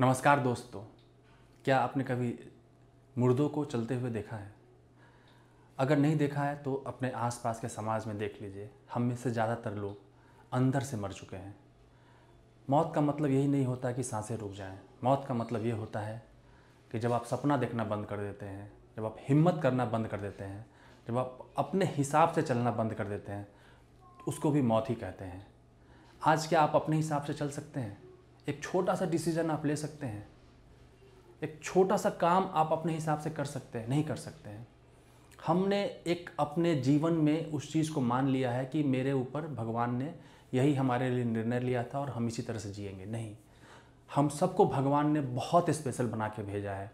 नमस्कार दोस्तों क्या आपने कभी मुर्दों को चलते हुए देखा है अगर नहीं देखा है तो अपने आसपास के समाज में देख लीजिए हम में से ज़्यादातर लोग अंदर से मर चुके हैं मौत का मतलब यही नहीं होता कि सांसें रुक जाएं मौत का मतलब ये होता है कि जब आप सपना देखना बंद कर देते हैं जब आप हिम्मत करना बंद कर देते हैं जब आप अपने हिसाब से चलना बंद कर देते हैं उसको भी मौत ही कहते हैं आज क्या आप अपने हिसाब से चल सकते हैं एक छोटा सा डिसीजन आप ले सकते हैं एक छोटा सा काम आप अपने हिसाब से कर सकते हैं नहीं कर सकते हैं हमने एक अपने जीवन में उस चीज़ को मान लिया है कि मेरे ऊपर भगवान ने यही हमारे लिए निर्णय लिया था और हम इसी तरह से जिएंगे नहीं हम सबको भगवान ने बहुत स्पेशल बना के भेजा है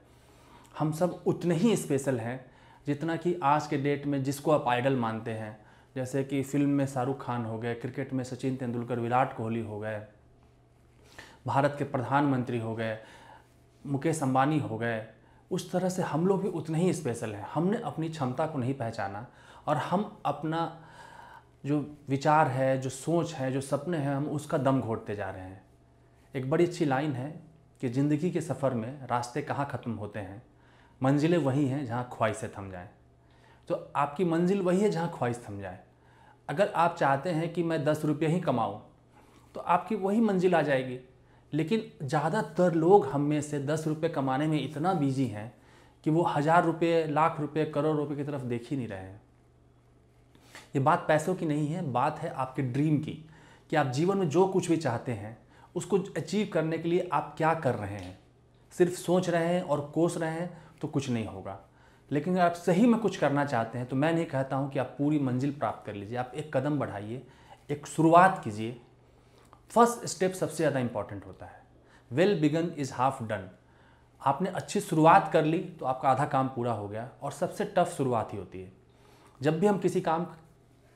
हम सब उतने ही स्पेशल हैं जितना कि आज के डेट में जिसको आप आइडल मानते हैं जैसे कि फिल्म में शाहरुख खान हो गए क्रिकेट में सचिन तेंदुलकर विराट कोहली हो गए भारत के प्रधानमंत्री हो गए मुकेश अंबानी हो गए उस तरह से हम लोग भी उतने ही स्पेशल हैं हमने अपनी क्षमता को नहीं पहचाना और हम अपना जो विचार है जो सोच है जो सपने हैं हम उसका दम घोटते जा रहे हैं एक बड़ी अच्छी लाइन है कि ज़िंदगी के सफ़र में रास्ते कहाँ ख़त्म होते हैं मंजिलें वही हैं जहाँ ख्वाहिशें थम जाएँ तो आपकी मंजिल वही है जहाँ ख्वाहिश थम जाए अगर आप चाहते हैं कि मैं दस रुपये ही कमाऊँ तो आपकी वही मंजिल आ जाएगी लेकिन ज़्यादातर लोग हम में से दस रुपये कमाने में इतना बिजी हैं कि वो हज़ार रुपये लाख रुपये करोड़ रुपये की तरफ देख ही नहीं रहे हैं ये बात पैसों की नहीं है बात है आपके ड्रीम की कि आप जीवन में जो कुछ भी चाहते हैं उसको अचीव करने के लिए आप क्या कर रहे हैं सिर्फ सोच रहे हैं और कोस रहे हैं तो कुछ नहीं होगा लेकिन अगर आप सही में कुछ करना चाहते हैं तो मैं नहीं कहता हूँ कि आप पूरी मंजिल प्राप्त कर लीजिए आप एक कदम बढ़ाइए एक शुरुआत कीजिए फर्स्ट स्टेप सबसे ज़्यादा इंपॉर्टेंट होता है well begun is half done आपने अच्छी शुरुआत कर ली तो आपका आधा काम पूरा हो गया और सबसे टफ शुरुआत ही होती है जब भी हम किसी काम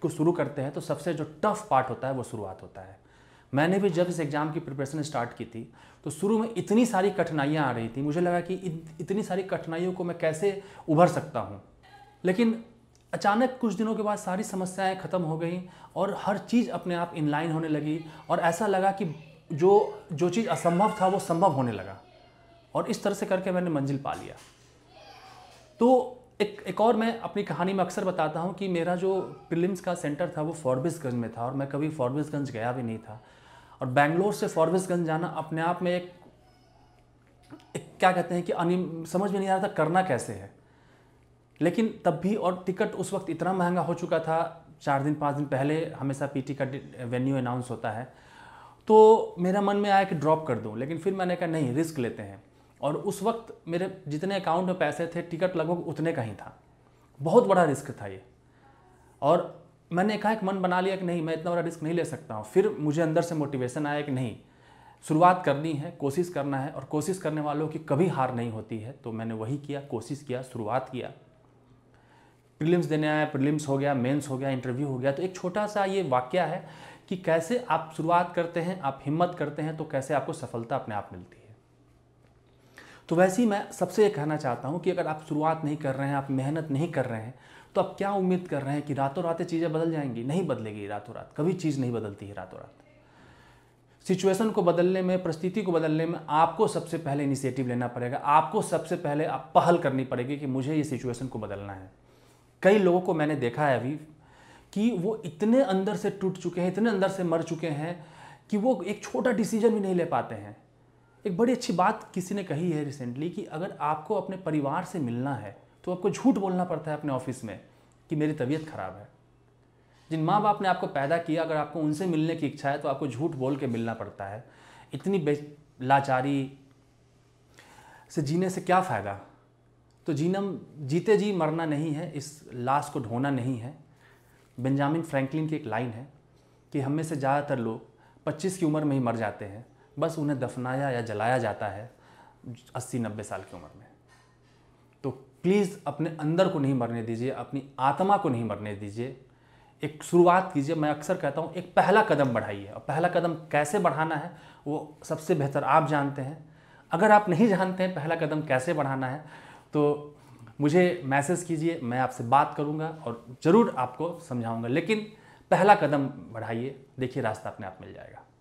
को शुरू करते हैं तो सबसे जो टफ पार्ट होता है वो शुरुआत होता है मैंने भी जब इस एग्ज़ाम की प्रिपरेशन स्टार्ट की थी तो शुरू में इतनी सारी कठिनाइयाँ आ रही थी मुझे लगा कि इतनी सारी कठिनाइयों को मैं कैसे उभर सकता हूँ लेकिन अचानक कुछ दिनों के बाद सारी समस्याएं ख़त्म हो गई और हर चीज़ अपने आप इनलाइन होने लगी और ऐसा लगा कि जो जो चीज़ असंभव था वो संभव होने लगा और इस तरह से करके मैंने मंजिल पा लिया तो एक एक और मैं अपनी कहानी में अक्सर बताता हूँ कि मेरा जो प्रिलिम्स का सेंटर था वो फॉरबिसगंज में था और मैं कभी फॉरबिसगंज गया भी नहीं था और बैंगलोर से फॉरबिसगंज जाना अपने आप में एक, एक क्या कहते हैं कि अनिम समझ में नहीं आ रहा था करना कैसे है लेकिन तब भी और टिकट उस वक्त इतना महंगा हो चुका था चार दिन पाँच दिन पहले हमेशा पीटी का वेन्यू अनाउंस होता है तो मेरा मन में आया कि ड्रॉप कर दूँ लेकिन फिर मैंने कहा नहीं रिस्क लेते हैं और उस वक्त मेरे जितने अकाउंट में पैसे थे टिकट लगभग उतने का ही था बहुत बड़ा रिस्क था ये और मैंने कहा एक मन बना लिया कि नहीं मैं इतना बड़ा रिस्क नहीं ले सकता हूँ फिर मुझे अंदर से मोटिवेशन आया कि नहीं शुरुआत करनी है कोशिश करना है और कोशिश करने वालों की कभी हार नहीं होती है तो मैंने वही किया कोशिश किया शुरुआत किया प्रीलिम्स देने आए प्रीलिम्स हो गया मेंस हो गया इंटरव्यू हो गया तो एक छोटा सा ये वाक्य है कि कैसे आप शुरुआत करते हैं आप हिम्मत करते हैं तो कैसे आपको सफलता अपने आप मिलती है तो वैसे ही मैं सबसे ये कहना चाहता हूँ कि अगर आप शुरुआत नहीं कर रहे हैं आप मेहनत नहीं कर रहे हैं तो आप क्या उम्मीद कर रहे हैं कि रातों रात चीज़ें बदल जाएंगी नहीं बदलेगी रातों रात कभी चीज़ नहीं बदलती है रातों रात सिचुएशन को बदलने में परिस्थिति को बदलने में आपको सबसे पहले इनिशिएटिव लेना पड़ेगा आपको सबसे पहले आप पहल करनी पड़ेगी कि मुझे ये सिचुएशन को बदलना है कई लोगों को मैंने देखा है अभी कि वो इतने अंदर से टूट चुके हैं इतने अंदर से मर चुके हैं कि वो एक छोटा डिसीजन भी नहीं ले पाते हैं एक बड़ी अच्छी बात किसी ने कही है रिसेंटली कि अगर आपको अपने परिवार से मिलना है तो आपको झूठ बोलना पड़ता है अपने ऑफिस में कि मेरी तबीयत खराब है जिन माँ बाप ने आपको पैदा किया अगर आपको उनसे मिलने की इच्छा है तो आपको झूठ बोल के मिलना पड़ता है इतनी लाचारी से जीने से क्या फ़ायदा तो जीनम जीते जी मरना नहीं है इस लाश को ढोना नहीं है बेंजामिन फ्रैंकलिन की एक लाइन है कि हम में से ज़्यादातर लोग 25 की उम्र में ही मर जाते हैं बस उन्हें दफनाया या जलाया जाता है 80-90 साल की उम्र में तो प्लीज़ अपने अंदर को नहीं मरने दीजिए अपनी आत्मा को नहीं मरने दीजिए एक शुरुआत कीजिए मैं अक्सर कहता हूँ एक पहला कदम बढ़ाइए और पहला कदम कैसे बढ़ाना है वो सबसे बेहतर आप जानते हैं अगर आप नहीं जानते हैं पहला कदम कैसे बढ़ाना है तो मुझे मैसेज कीजिए मैं आपसे बात करूँगा और ज़रूर आपको समझाऊँगा लेकिन पहला कदम बढ़ाइए देखिए रास्ता अपने आप मिल जाएगा